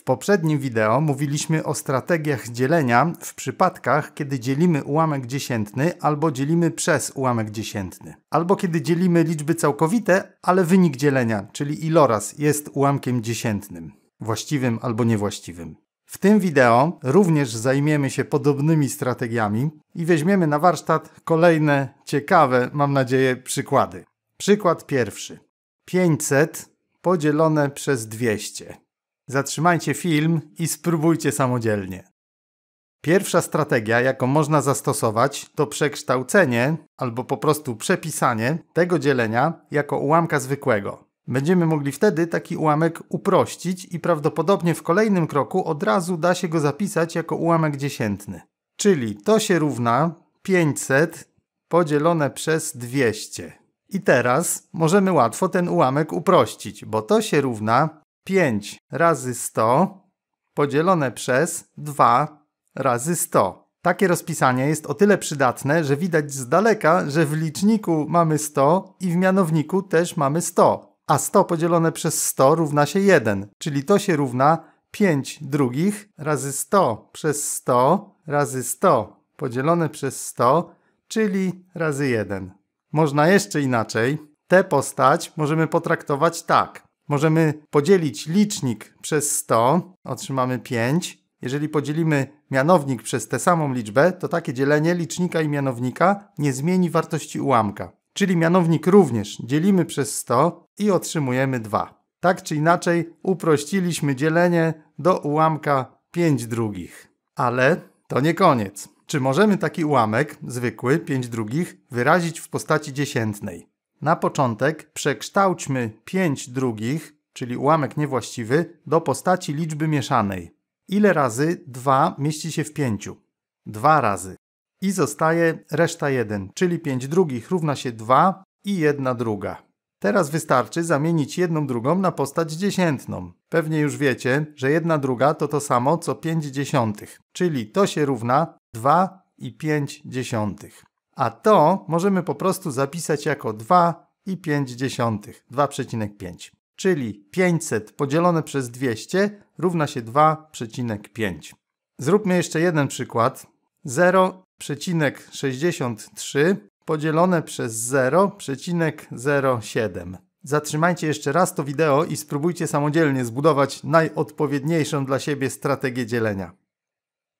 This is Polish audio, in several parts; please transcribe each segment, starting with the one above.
W poprzednim wideo mówiliśmy o strategiach dzielenia w przypadkach, kiedy dzielimy ułamek dziesiętny albo dzielimy przez ułamek dziesiętny, albo kiedy dzielimy liczby całkowite, ale wynik dzielenia, czyli iloraz, jest ułamkiem dziesiętnym, właściwym albo niewłaściwym. W tym wideo również zajmiemy się podobnymi strategiami i weźmiemy na warsztat kolejne ciekawe, mam nadzieję, przykłady. Przykład pierwszy. 500 podzielone przez 200 zatrzymajcie film i spróbujcie samodzielnie. Pierwsza strategia, jaką można zastosować, to przekształcenie albo po prostu przepisanie tego dzielenia jako ułamka zwykłego. Będziemy mogli wtedy taki ułamek uprościć i prawdopodobnie w kolejnym kroku od razu da się go zapisać jako ułamek dziesiętny. Czyli to się równa 500 podzielone przez 200. I teraz możemy łatwo ten ułamek uprościć, bo to się równa 5 razy 100 podzielone przez 2 razy 100. Takie rozpisanie jest o tyle przydatne, że widać z daleka, że w liczniku mamy 100 i w mianowniku też mamy 100. A 100 podzielone przez 100 równa się 1, czyli to się równa 5 drugich razy 100 przez 100 razy 100 podzielone przez 100, czyli razy 1. Można jeszcze inaczej. Tę postać możemy potraktować tak możemy podzielić licznik przez 100, otrzymamy 5. Jeżeli podzielimy mianownik przez tę samą liczbę, to takie dzielenie licznika i mianownika nie zmieni wartości ułamka. Czyli mianownik również dzielimy przez 100 i otrzymujemy 2. Tak czy inaczej uprościliśmy dzielenie do ułamka 5 drugich. Ale to nie koniec. Czy możemy taki ułamek, zwykły, 5 drugich, wyrazić w postaci dziesiętnej? Na początek przekształćmy 5 drugich, czyli ułamek niewłaściwy, do postaci liczby mieszanej. Ile razy 2 mieści się w 5? 2 razy. I zostaje reszta 1, czyli 5 drugich równa się 2 i 1 druga. Teraz wystarczy zamienić 1 drugą na postać dziesiętną. Pewnie już wiecie, że 1 druga to to samo co 5 dziesiątych, czyli to się równa 2 i 5 dziesiątych a to możemy po prostu zapisać jako 2,5, 2,5. Czyli 500 podzielone przez 200 równa się 2,5. Zróbmy jeszcze jeden przykład. 0,63 podzielone przez 0,07. Zatrzymajcie jeszcze raz to wideo i spróbujcie samodzielnie zbudować najodpowiedniejszą dla siebie strategię dzielenia.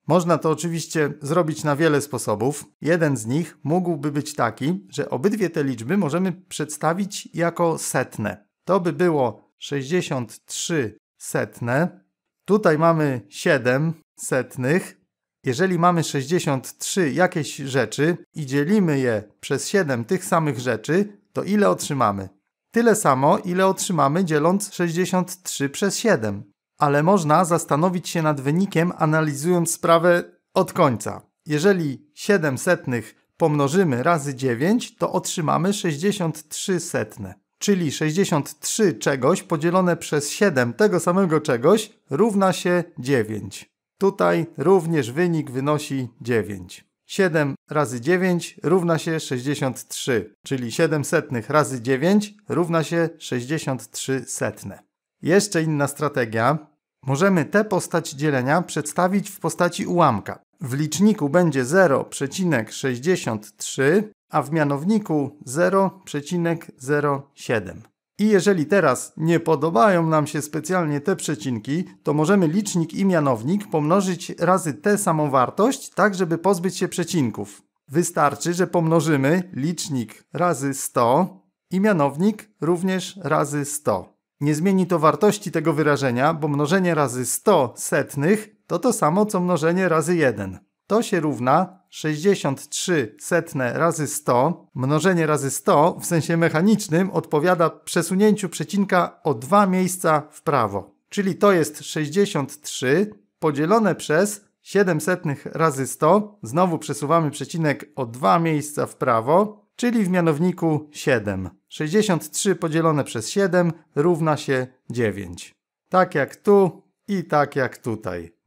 Można to oczywiście zrobić na wiele sposobów. Jeden z nich mógłby być taki, że obydwie te liczby możemy przedstawić jako setne. To by było 63 setne. Tutaj mamy 7 setnych. Jeżeli mamy 63 jakieś rzeczy i dzielimy je przez 7 tych samych rzeczy, to ile otrzymamy? Tyle samo, ile otrzymamy dzieląc 63 przez 7 ale można zastanowić się nad wynikiem, analizując sprawę od końca. Jeżeli 7 setnych pomnożymy razy 9, to otrzymamy 63 setne. Czyli 63 czegoś podzielone przez 7 tego samego czegoś równa się 9. Tutaj również wynik wynosi 9. 7 razy 9 równa się 63, czyli 7 setnych razy 9 równa się 63 setne. Jeszcze inna strategia, Możemy tę postać dzielenia przedstawić w postaci ułamka. W liczniku będzie 0,63, a w mianowniku 0,07. I jeżeli teraz nie podobają nam się specjalnie te przecinki, to możemy licznik i mianownik pomnożyć razy tę samą wartość, tak żeby pozbyć się przecinków. Wystarczy, że pomnożymy licznik razy 100 i mianownik również razy 100. Nie zmieni to wartości tego wyrażenia, bo mnożenie razy 100 setnych to to samo co mnożenie razy 1. To się równa 63 setne razy 100. Mnożenie razy 100 w sensie mechanicznym odpowiada przesunięciu przecinka o dwa miejsca w prawo. Czyli to jest 63 podzielone przez 7 setnych razy 100. Znowu przesuwamy przecinek o dwa miejsca w prawo czyli w mianowniku 7. 63 podzielone przez 7 równa się 9. Tak jak tu i tak jak tutaj.